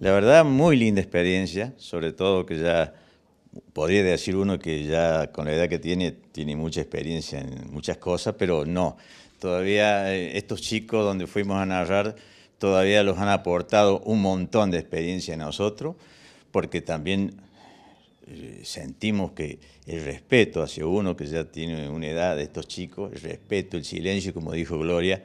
La verdad, muy linda experiencia, sobre todo que ya podría decir uno que ya con la edad que tiene, tiene mucha experiencia en muchas cosas, pero no. Todavía eh, estos chicos donde fuimos a narrar, todavía los han aportado un montón de experiencia a nosotros, porque también eh, sentimos que el respeto hacia uno que ya tiene una edad de estos chicos, el respeto, el silencio, como dijo Gloria,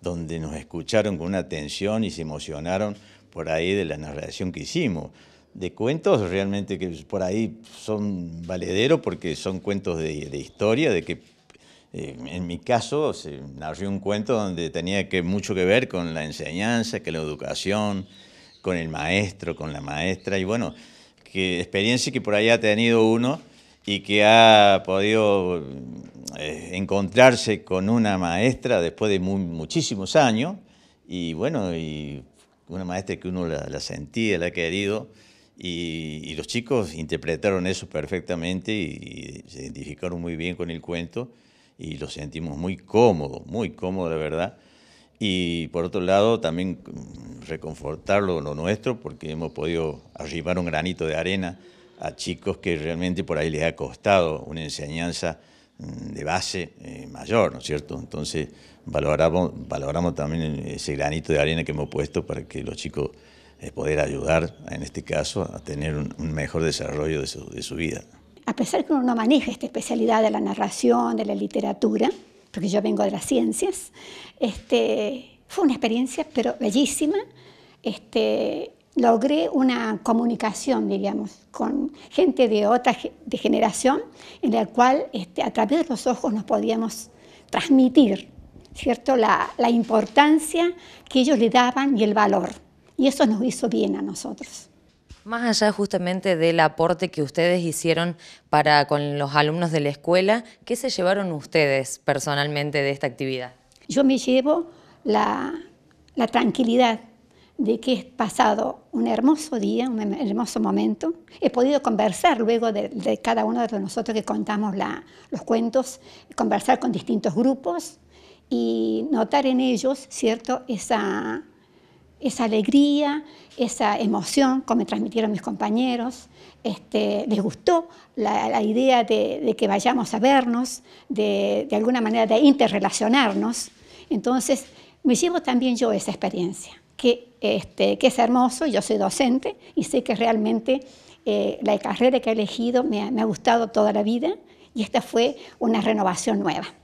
donde nos escucharon con una atención y se emocionaron por ahí de la narración que hicimos. De cuentos realmente que por ahí son valederos porque son cuentos de, historia, de que eh, en mi caso se narró un cuento donde tenía que mucho que ver con la enseñanza, con la educación, con el maestro, con la maestra, y bueno, que experiencia que por ahí ha tenido uno y que ha podido eh, encontrarse con una maestra después de muchísimos años, y bueno, y una maestra que uno la, sentía, la ha querido, y, los chicos interpretaron eso perfectamente y, se identificaron muy bien con el cuento y lo sentimos muy cómodo, muy cómodo, de verdad. Y por otro lado, también reconfortarlo lo nuestro, porque hemos podido arribar un granito de arena a chicos que realmente por ahí les ha costado una enseñanza Mm, de base eh, mayor, ¿no es cierto? Entonces valoramos, valoramos también ese granito de arena que hemos puesto para que los chicos eh, puedan ayudar, en este caso, a tener un, mejor desarrollo de su, vida. A pesar que uno no maneja esta especialidad de la narración, de la literatura, porque yo vengo de las ciencias, este, fue una experiencia pero bellísima. Este, logré una comunicación, diríamos, con gente de otra de generación, en la cual este, a través de los ojos nos podíamos transmitir ¿cierto? La, importancia que ellos le daban y el valor. Y eso nos hizo bien a nosotros. Más allá justamente del aporte que ustedes hicieron para con los alumnos de la escuela, ¿qué se llevaron ustedes personalmente de esta actividad? Yo me llevo la tranquilidad de que he pasado un hermoso día, un hermoso momento. He podido conversar luego de, cada uno de nosotros que contamos los cuentos, conversar con distintos grupos y notar en ellos, ¿cierto?, esa, alegría, esa emoción como me transmitieron mis compañeros. Este, les gustó la, idea de, que vayamos a vernos, de, de alguna manera de interrelacionarnos. Entonces, me llevo también yo esa experiencia. Este, que, es hermoso, yo soy docente y sé que realmente eh, la carrera que he elegido me ha gustado toda la vida y esta fue una renovación nueva.